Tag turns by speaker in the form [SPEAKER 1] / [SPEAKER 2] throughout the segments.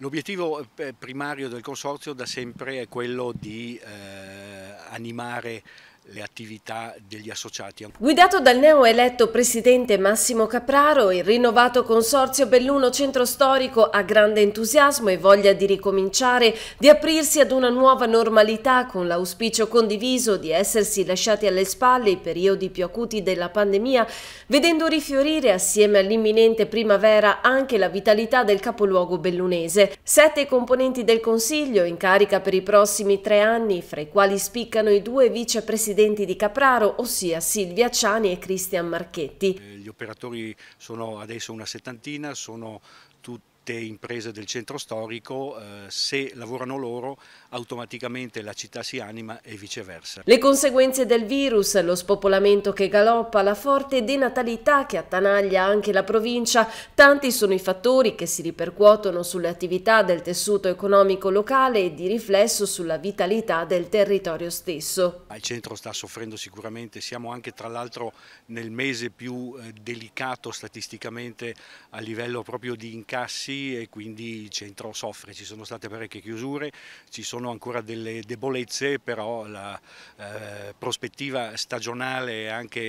[SPEAKER 1] L'obiettivo eh, primario del Consorzio da sempre è quello di eh, animare le attività degli associati.
[SPEAKER 2] Guidato dal neoeletto presidente Massimo Capraro, il rinnovato consorzio Belluno Centro Storico ha grande entusiasmo e voglia di ricominciare, di aprirsi ad una nuova normalità con l'auspicio condiviso di essersi lasciati alle spalle i periodi più acuti della pandemia, vedendo rifiorire assieme all'imminente primavera anche la vitalità del capoluogo bellunese. Sette componenti del Consiglio in carica per i prossimi tre anni, fra i quali spiccano i due vicepresidenti presidenti di Capraro, ossia Silvia Ciani e Cristian Marchetti.
[SPEAKER 1] Eh, gli operatori sono adesso una settantina, sono tutti molte imprese del centro storico, eh, se lavorano loro automaticamente la città si anima e viceversa. Le
[SPEAKER 2] conseguenze del virus, lo spopolamento che galoppa, la forte denatalità che attanaglia anche la provincia, tanti sono i fattori che si ripercuotono sulle attività del tessuto economico locale e di riflesso sulla vitalità del territorio
[SPEAKER 1] stesso. Il centro sta soffrendo sicuramente, siamo anche tra l'altro nel mese più eh, delicato statisticamente a livello proprio di incassi piccoli e quindi il centro soffre, ci sono state parecchie chiusure, ci sono ancora delle debolezze, però la eh, prospettiva stagionale e anche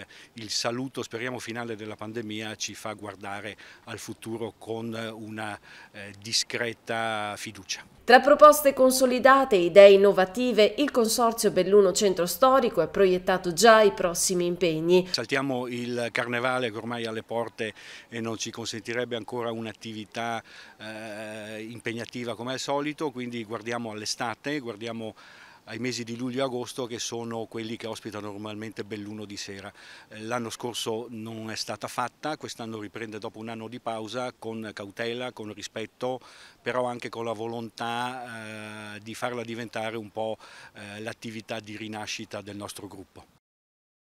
[SPEAKER 1] eh, il saluto, speriamo, finale della pandemia ci fa guardare al futuro con una eh, discreta fiducia.
[SPEAKER 2] Tra proposte consolidate e idee innovative, il Consorzio Belluno Centro Storico ha proiettato già i prossimi impegni.
[SPEAKER 1] Saltiamo il Carnevale che ormai è alle porte e non ci consentirebbe ancora un'attività attività eh, impegnativa come al solito, quindi guardiamo all'estate, guardiamo ai mesi di luglio e agosto che sono quelli che ospita normalmente Belluno di sera. Eh, l'anno scorso non è stata fatta, quest'anno riprende dopo un anno di pausa con cautela, con rispetto, però anche con la volontà eh, di farla diventare un po' eh, l'attività di rinascita del nostro gruppo.